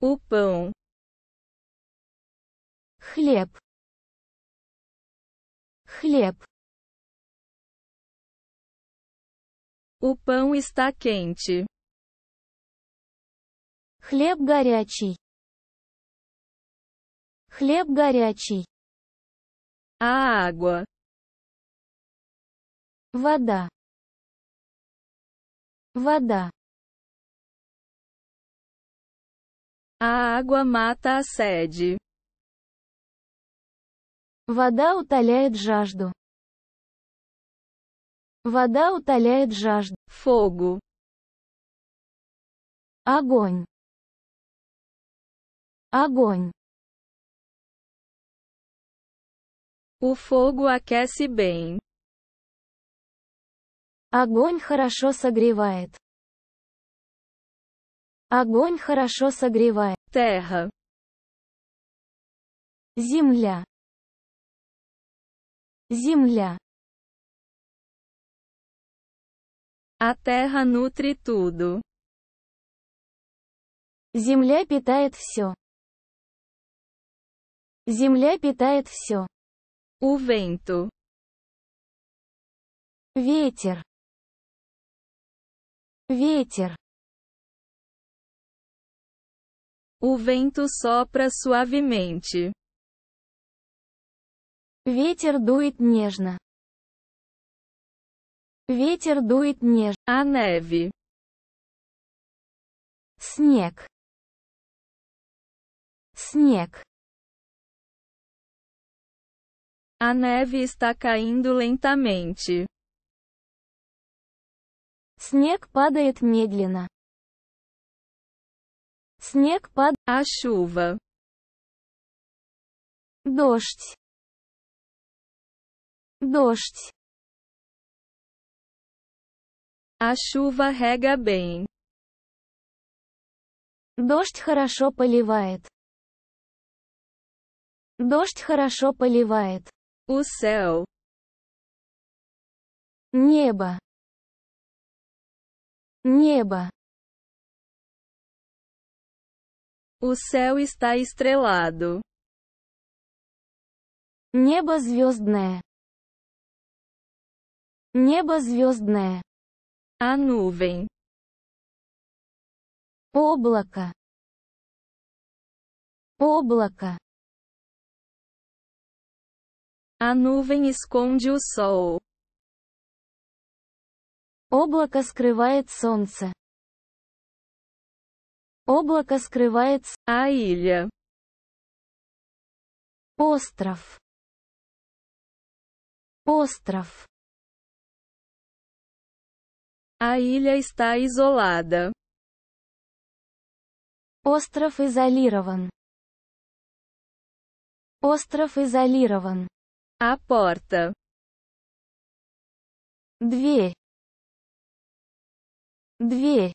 O pão. Хлеб. Хлеб. O pão está quente. Хлеб горячий. Хлеб горячий. A água. Вода. Вода. A água mata a sede. Вода утоляет жажду. Вода утоляет жажду. Fogo. Огонь. Огонь. O fogo aquece bem. Огонь хорошо согревает. Огонь хорошо согревает. Terra. Земля. Земля. A terra nutre tudo. Земля питает все. Земля питает все. O vento. Ветер. Ветер. O vento sopra suavemente. Ветер дует нежно. Ветер дует нежно. А neve. Снег. Снег. A neve está caindo lentamente. Снег падает медленно. Снег под, а шува. Дождь. Дождь. А шува rega Бейн. Дождь хорошо поливает. Дождь хорошо поливает. O Небо. Небо. O céu está estrelado. Небо звездное. Небо звездное. A nuvem. Облако. Облако. A nuvem esconde o sol. Облако скрывает солнце. Облако скрывает А Аиля. Остров. Остров. А ilha está isolada. Остров изолирован. Остров изолирован. А порта. Дверь. Дверь.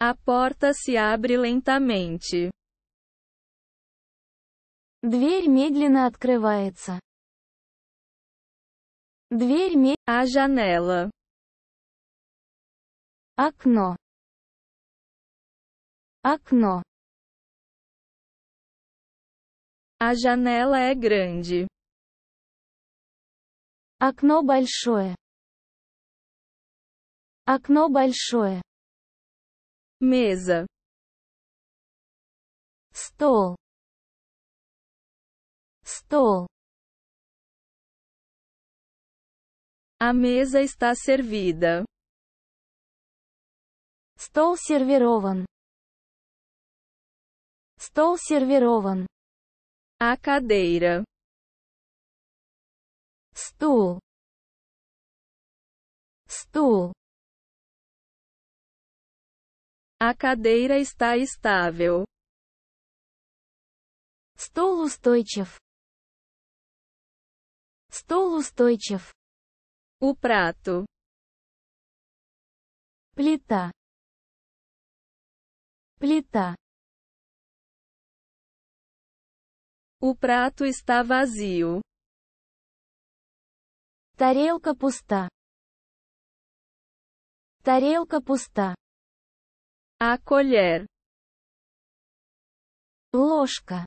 A porta se abre lentamente. Дверь медленно открывается. Дверь ме... А janela. Окно. Окно. А janela é grande. Окно большое. Окно большое. mesa. Estou. Estou. A mesa está servida. Estou сервирован. Estou сервирован. A cadeira. Стул. Стул. A cadeira está estável. Стол устойчив. Стол устойчив. O prato. Плита. Плита. O prato está vazio. Тарелка пуста. Тарелка пуста. Acolher. А Ложка.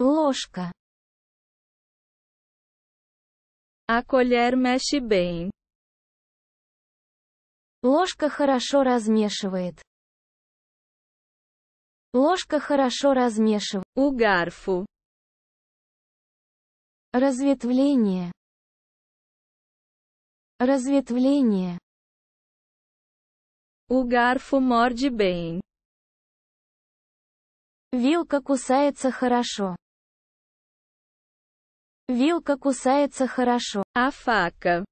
Ложка. A colher mexe Ложка хорошо размешивает. Ложка хорошо размешивает. У гарфу. Разветвление. Разветвление. O garfo morde bem. Вилка кусается хорошо. Вилка кусается хорошо. A faca.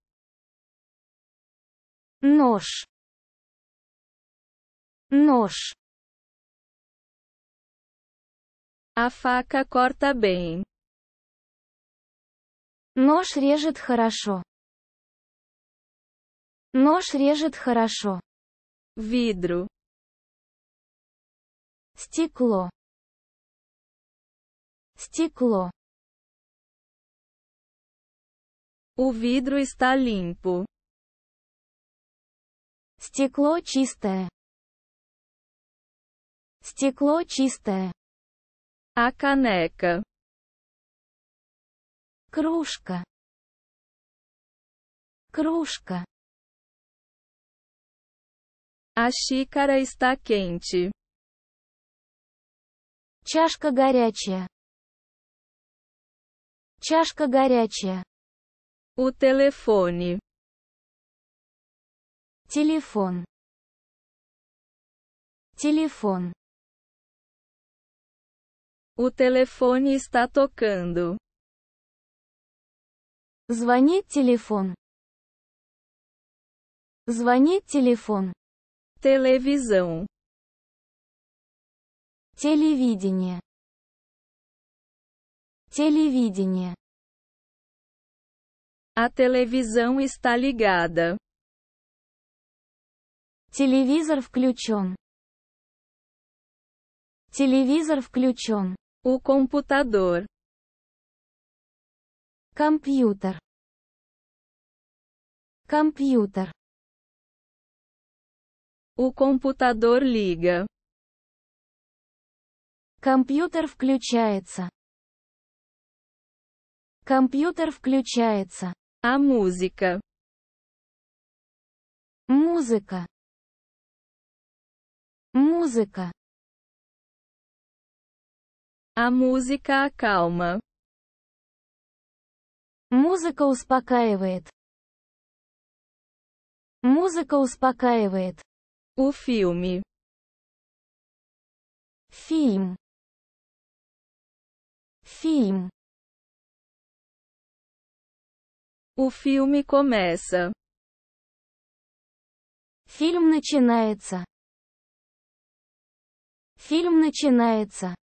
Нож. Нож. A faca corta bem. Нож режет хорошо. Нож режет хорошо. Vidro. Стекло. Стекло. O vidro está limpo. Стекло чистое. Стекло чистое. А канека. Кружка. Кружка. A xícara está quente. Чашка горячая. Чашка горячая. У telefone. Телефон. Телефон. У telefone está tocando. Звонит телефон. Звонит телефон. Televisão. Телевидение. Телевидение. A televisão está ligada. Телевизор включен. Телевизор включен. O computador. Компьютер. Компьютер. O computador liga. Компьютер включается. Компьютер включается. А музыка? Музыка. Музыка. А музыка acalma. Музыка успокаивает. Музыка успокаивает. O filme. Фильм. Фильм. у фильме começa. Фильм начинается. Фильм начинается.